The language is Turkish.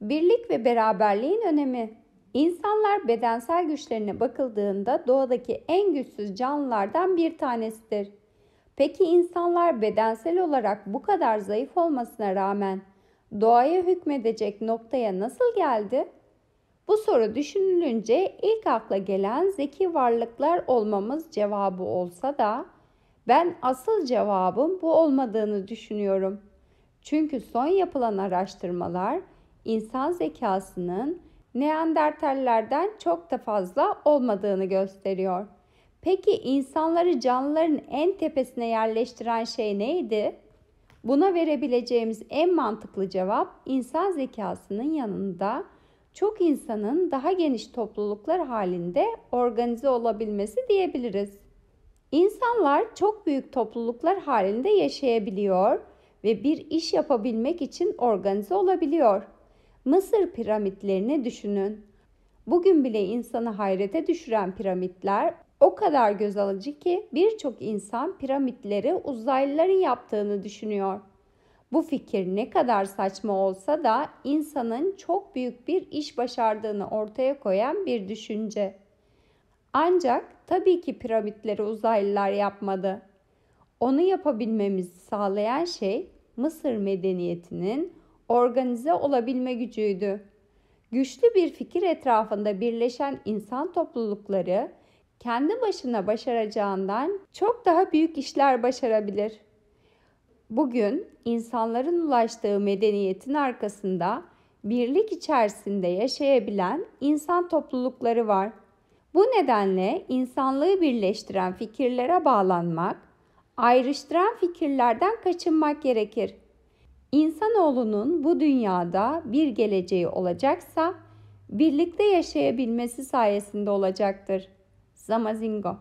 Birlik ve beraberliğin önemi. İnsanlar bedensel güçlerine bakıldığında doğadaki en güçsüz canlılardan bir tanesidir. Peki insanlar bedensel olarak bu kadar zayıf olmasına rağmen doğaya hükmedecek noktaya nasıl geldi? Bu soru düşünülünce ilk akla gelen zeki varlıklar olmamız cevabı olsa da ben asıl cevabın bu olmadığını düşünüyorum. Çünkü son yapılan araştırmalar insan zekasının Neandertallerden çok da fazla olmadığını gösteriyor. Peki insanları canlıların en tepesine yerleştiren şey neydi? Buna verebileceğimiz en mantıklı cevap insan zekasının yanında çok insanın daha geniş topluluklar halinde organize olabilmesi diyebiliriz. İnsanlar çok büyük topluluklar halinde yaşayabiliyor ve bir iş yapabilmek için organize olabiliyor. Mısır piramitlerini düşünün. Bugün bile insanı hayrete düşüren piramitler o kadar göz alıcı ki birçok insan piramitleri uzaylıların yaptığını düşünüyor. Bu fikir ne kadar saçma olsa da insanın çok büyük bir iş başardığını ortaya koyan bir düşünce. Ancak tabii ki piramitleri uzaylılar yapmadı. Onu yapabilmemizi sağlayan şey Mısır medeniyetinin organize olabilme gücüydü. Güçlü bir fikir etrafında birleşen insan toplulukları kendi başına başaracağından çok daha büyük işler başarabilir. Bugün insanların ulaştığı medeniyetin arkasında birlik içerisinde yaşayabilen insan toplulukları var. Bu nedenle insanlığı birleştiren fikirlere bağlanmak, ayrıştıran fikirlerden kaçınmak gerekir. İnsanoğlunun bu dünyada bir geleceği olacaksa birlikte yaşayabilmesi sayesinde olacaktır. Zamazingo